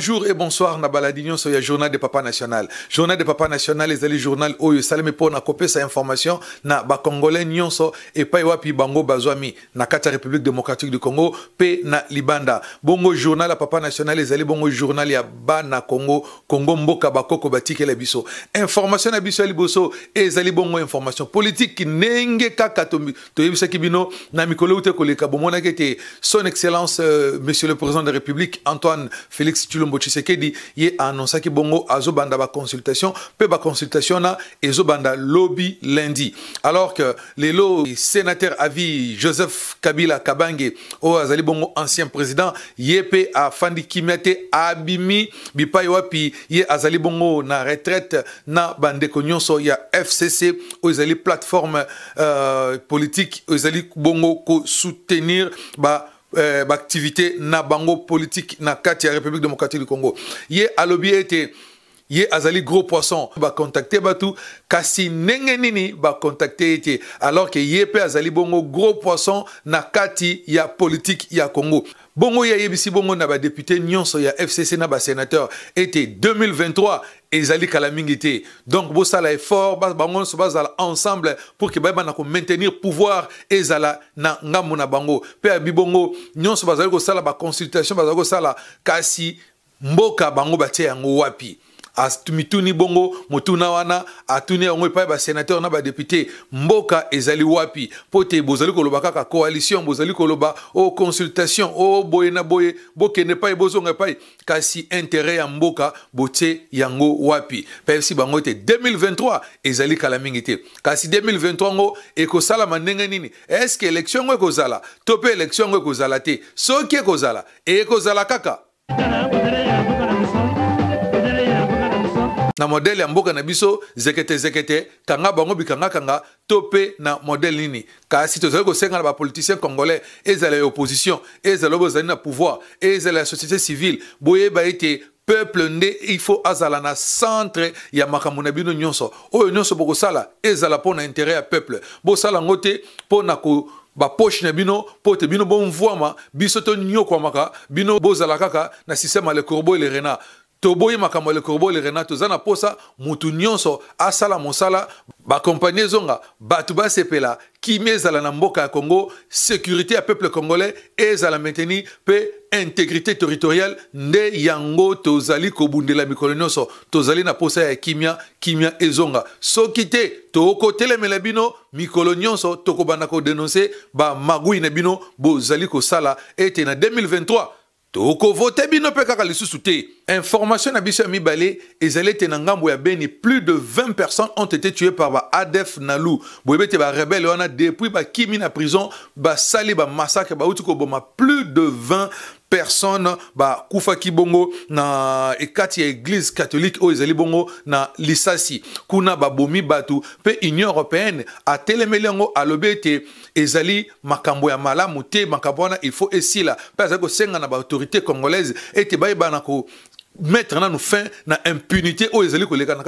Bonjour et bonsoir na baladignon ya journal de papa national journal de papa national ezali journal oyo esalemi mpo na sa information na Ba Congolais nyonso et epai wapi bango bazwami na kati république démocratique du congo Pe na libanda bongo journal à papa national ezali bongo journal ya na congo congo mboka bakoko batikela biso information na biso ya liboso ezali bongo information politique n'enge kaka toyebisaki bino na mikolo ute koleka bomonaki gete. son excellence euh, monsieur le président de la république antoine félix Ndembo Tshisekedi ye annoncaki bongo azobanda ba consultation pe ba consultation na ezobanda lobby lundi alors que les lelo sénateur avis Joseph Kabila Kabange ou azali bongo ancien président ye pe a Fandi Kimete abimi bipai wapi ye azali bongo na retraite na bande nyonso ya fcc oyo ezali plateforme euh, politique oyo ezali bongo ko soutenir ba euh, activité baactivité na bango politique na kati ya république démocratique du congo ye alobi ete ye azali gros poisson contacté bato kasi n'engenini nini ba ye été alors que ye Pe azali bongo gros poisson na kati ya politique ya congo bongo ya ayebisi bongo na député, nyonso ya fcc na sénateur ete 2023 ezali kala mingi te donc bosala effort bango nyonso bazala ensemble pour ke bayebana komaintenir pouvoir ezala na ngambo na bango mpe abi bongo nyonso bazali kosala baconsultation bazali kosala kasi mboka bango batie yango wapi mituni bongo motuna wana atuni yango epai basénateur na badepute mboka ezali wapi mpo te bozali koloba kaka coalition bozali koloba o oh, consultation o oh, boye na boye bokende epai bozonga epai kasi intérêt ya mboka botie yango wapi pefsi bango te 2023 ezali kala mingi te kasi 2023 yango ekosalama ndenge nini estce élection yango ekozala to mpe élection yango ekozala te soki ekozala ekozala kaka na modele ya mboka na biso zeketezekete kanga bango bikanga kanga to mpe na modele nini kasi tozali kosenga na bapoliticien congolais ezala ya opposition ezala oyo bozali na pouvoir ezala ya société civile boyeba ete peuple nde il faut azala na centre ya makambo na bino nyonso oyo nyonso bokosala ezala mpo na intérêt ya peuple bosala yango te mpo na ko baposhe na bino mpo te bino bomvwama biso tonyokwamaka bino bozala kaka na systeme ya le corbeau et le renard toboyi makambo ya likorbo lirena toza na mposa motu nyonso asala mosala bakompani ezonga bato basepela kimia ezala na mboka ya congo sécurité ya peuple congolais ezala mainteni mpe intégrité territoriale nde yango tozali kobundela mikolo nyonso tozali na mposa ya kimia kimia ezonga soki te tokotelemela bino mikolo nyonso tokobanda kodenonse bamagui na bino bozali kosala ete na 2023 tokovote bino mpe kaka lisusu te information na biso ya mibale ezali ete na ngambo ya beni plus de 20 personnes ont été tuées par baadef nalu boyebi ete barebele wana depuis bakimi na prison basali bamassacre bauti koboma plus de 20 personne bakufaki bongo na ekati ya église catholique oyo ezali bongo na lisasi kuna babomi bato mpe union européenne atelemeli yango alobi ete ezali makambo ya malamu te makambo wana il faut esila mpe azali kosenga na baautorité congolaise ete bayebana ko mettre nanu fin na impunité oyo ezali koleka na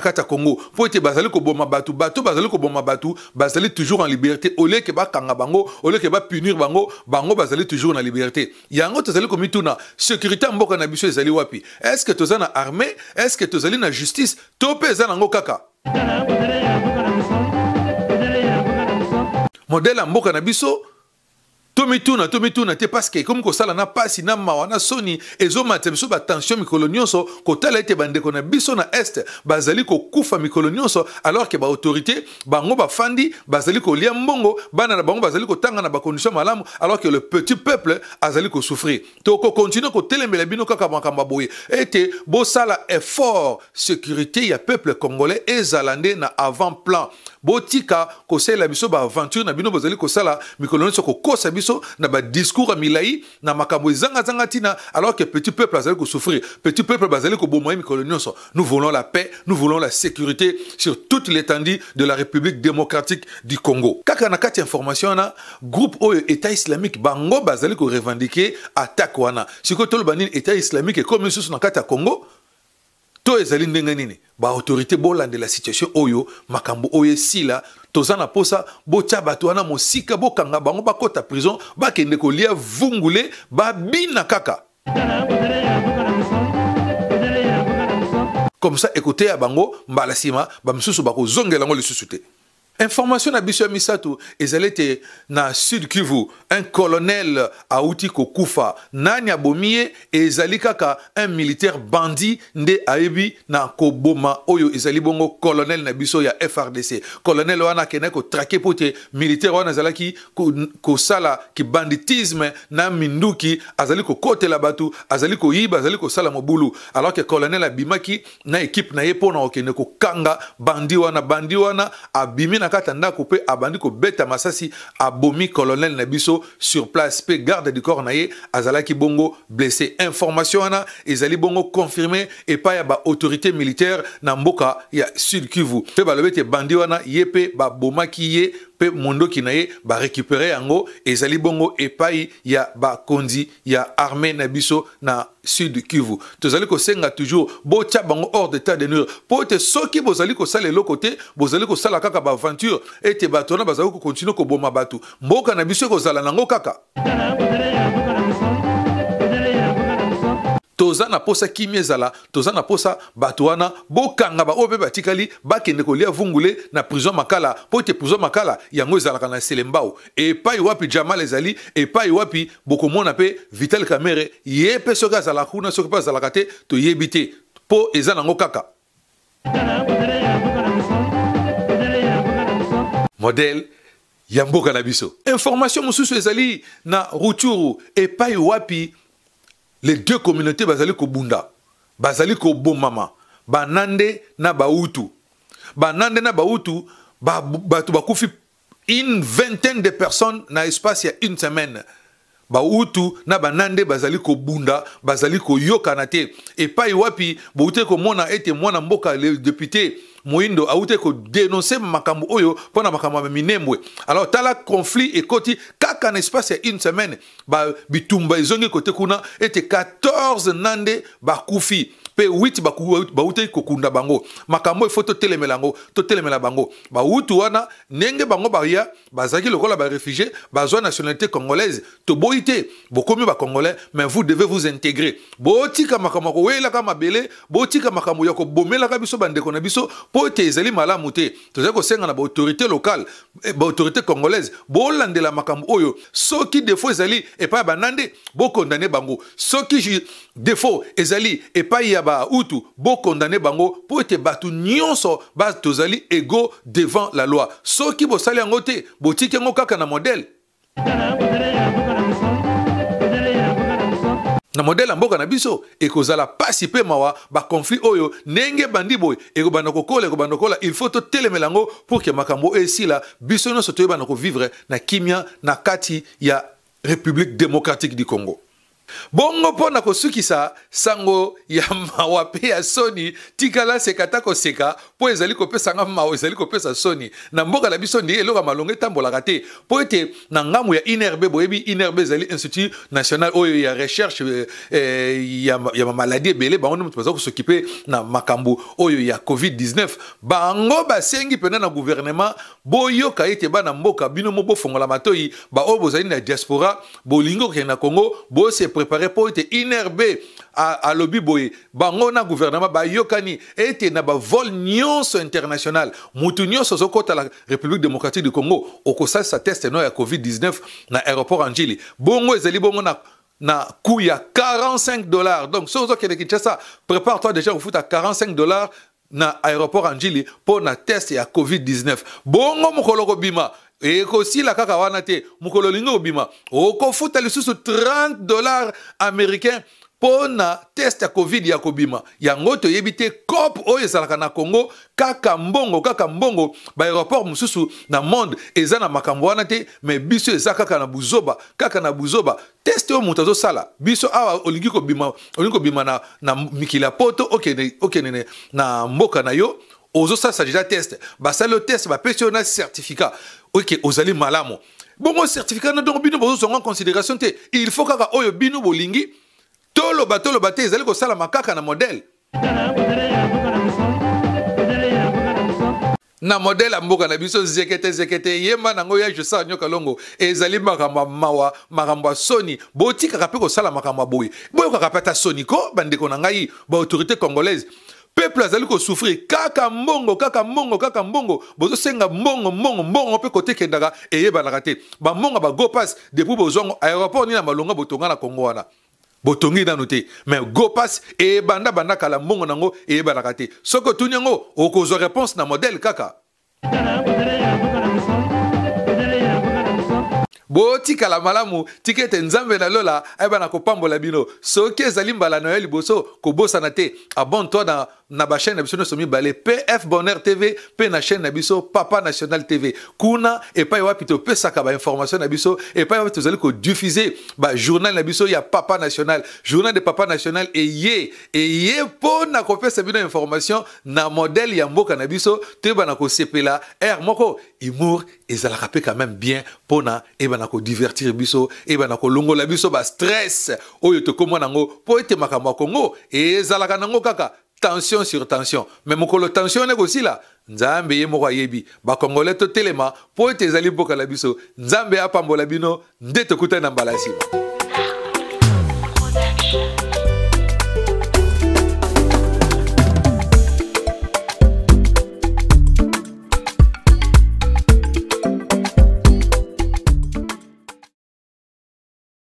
kati ya congo mpo ete bazali koboma bato bato bazali koboma bato bazali toujours en liberté oleke bakanga bango oleke bapunir bango bango bazali toujours na liberté yango tozali komituna sécurité ya mboka na biso ezali wapi est ce que toza na armée est ce que tozali na justice to mpe eza nango kaka modele ya mboka na biso tomituna tomituna te comme Ko kosala na pasi na mawa na soni ezomata biso batension mikolo nyonso kotala ete bandeko na biso na est, bazali kokufa mikolo nyonso alors que baautorité bango bafandi bazali kolia mbongo bana na bango bazali kotanga na bakondition malamu alors que le petit peuple azali kosouffrir tokokontinue kotelembela bino kaka makambo boye ete bosala effort sécurité ya peuple congolais ezala na avant plan botika kosalela biso baaventure na bino bozali kosala mikolo nyonso kokosa biso biso na badiscours discours milai na makambo zanga zanga tina alors que petit peuple azali souffrir petit peuple bazali koboma ye nous voulons la paix nous voulons la sécurité sur toute l'étendue de la république démocratique du congo kaka na kati information groupe oyo état islamique bango bazali revendiquer attaque wana sikoyo que nini état islamique comme lisusu na kati ya congo to ezali ndenge nini baautorité bolandela situation oyo makambo oyo esila toza na mposa botya bato wana mosika bokanga bango bakɔta prison bakende kolia vungule babina kaka comme ça ekoteya bango mbala nsima bamisusu bakozongela yango lisusu te information na biso ya misato ezali ete na sud kivu un colonel auti kokufa nani abomi ye ezali kaka un militaire bandi nde ayebi na koboma oyo ezali bongo colonel na biso ya frdc colonel wana akende kotrake mpo te militaire wana azalaki kosala kibanditisme na minduki azali kokotela bato azali koyiba azali kosala mobulu alors ke colonel abimaki na ekipe na ye mpo na kokende kokanga bandi wana bandi wana abimi na kati ya ndako abandi masasi abomi colonel Nabiso sur place pe garde du corps azalaki bongo blessé information ana ezali bongo confirmé et paya ya autorité militaire na mboka ya sud kivu te balobi bandi wana ye ba ye pe mondoki na ye ango et ezali bongo epai ya kondi ya armé na biso na sud kivu tozali senga toujours tia bango hors d'état de nuire pour ete soki bozali kosala eloko côté bozali kosala kaka baaventure et bato wana bazali kokontinue koboma bato mboka na biso ekozala nango kaka toza na posa kimia ezala toza na posa bato wana bokanga baoyo mpe batikali bakende kolia vungule na prison makala mpo ete prison makala yango ezalaka na selembao epai wapi jamal ezali epai wapi bokomona mpe vital camere ye mpe soki azalaka kuna soki mpe azalaka te toyebi te mpo eza nango kaka modele ya mboka na biso information mosusu ezali na ruturu epai wapi les deux communautés bazali kobunda bazali kobomama banande na bautu banande na bautu bato bakufi une vingtaine de personnes na espace ya une semaine bautu na banande bazali kobunda bazali koyokana te epai wapi bouti komona ete mwana mboka le député moyindo awuti kodenonse makambo oyo mpo na makambo ya minembwe alors tala conflit ekoti kaka na espace ya une semaine bitumba ezongi kote kuna ete 14 na nde bakufi pe witi bauti kokunda bango makambo ifo telemelango, to totelemela bango bawutu wana nenge bango baya bazaki lokola barefugie bazwa nationalité congolaise beaucoup te bokomi congolais. mais vous devez vous intégrer botika makambo wela koweyelaka mabele botika makambo ya kobomelaka biso bandeko na biso mpo ete ezali malamu te tozali senga na autorité locale eh, autorité congolaise la makambo oyo soki defo ezali et pas banande bokondane bango soki defo ezali pa ya ya bautu bokondane bango mpo ete bato nyonso tozali ego devant la loi soki bosali yango te botiki yango kaka na modele na modele ya mboka na biso ekozala pasi mpe mawa bakonflit oyo ndenge bandi boye ekobanda kokola ekobanda kokola il faut totelemela yango pour ke makambo oyo esila biso nyonso toyebana kovivre na kimia na kati ya république démocratique du congo bongo mpo na kosukisa sango ya mawa mpe ya soni tikala seka ta koseka mpo ezali kopesanga mawa ezali kopesa soni na mboka na biso nde eloko ya malongo etambolaka te mpo ete na ngambu ya inrb boyebi inrb ezali institut national oyo ya recherche eh, eh ya, ya bamaladi ebele bango nde moto baza kosoki mpe na makambo oyo ya covid-19 bango basengi mpenza na guvernema boyoka ete bana mboka bino mo bofongola matoi baoyo bozali na diaspora bolingi kokende na congo bose préparé pour être inherbé à, à lobby boye bango na gouvernement yokani était na vol nyonso international mutu nyonso la république démocratique du congo sa teste non ya covid-19 na aéroport angili bongo ezali bongo na na coût ya 45 dollars donc avez ozokende ça prépare-toi déjà à 45 dollars na aéroport angili pour na test ya covid-19 bongo mokolo bima. ekosila kaka wana te mokolo olingi kobima okofuta lisusu 30 dollar américain mpo na test ya covid ya kobima yango toyebi te cope oyo ezalaka na congo kaka mbongo kaka mbongo baaéroport mosusu na monde eza na makambo wana te me biso eza kaka na buzoba kaka na buzoba test oyo moto azosala biso awa olingi kobima olingi kobima na, na mikili ya poto okende okay, okay, na mboka na yo ozosalisa déjà test basali yo test bapesi yo na certificat oke ozali malamu bongo certificat na donc bino bozozwanga considération te il faut kaka oyo bino bolingi toloba toloba te ezali kosalama kaka na modele na modele ya mboka na biso zekete zekete yemba nango ya josala nyoka longo ezali makambo ya mawa makambo ya soni botikaka mpe kosala makambo ya boye boyokaka mpe ata soni ko bandeko na ngai baautorité congolaise peuple azali kosouffrir kaka mbongo kaka mbongo kaka mbongo bozosenga mbongo mbongo mbongo mpe kote ekendaka eyebanaka te bambongo bago pass depuis bozwango aéroport nini na malonga botonga na kongo wana botongi nanu te me gopas eyebanda banda kala mbongo nango eyebanaka te soki otuni yango okozwa réponse na modele kaka botikala malamu tika ete nzambe na lola ayebana kopambola bino soki ezali mbala na yo liboso kobosana te abonne toi na na bachaîne na biso nyonso mibale pf bonheur tv mpe na chaîne na biso papa national tv kuna epai wapi topesaka bainformation na biso epai wapi tozali kodiffuse bajournal na biso ya papa national journal de papa national eye eye mpo na kopesa bino information na modele ya mboka na biso toyebana kosepela r moko humour ezalaka mpe quand même bien mpona eyebana kodivertir biso eyebana kolongola biso bastress oyo tokomwa nango mpo ete makambo ya kongo ezalaka nango kaka tension sur tension mon colo tension ekosila nzambe ye moko ayebi bakongole totelema mpo te ezali mboka la biso nzambe apambola bino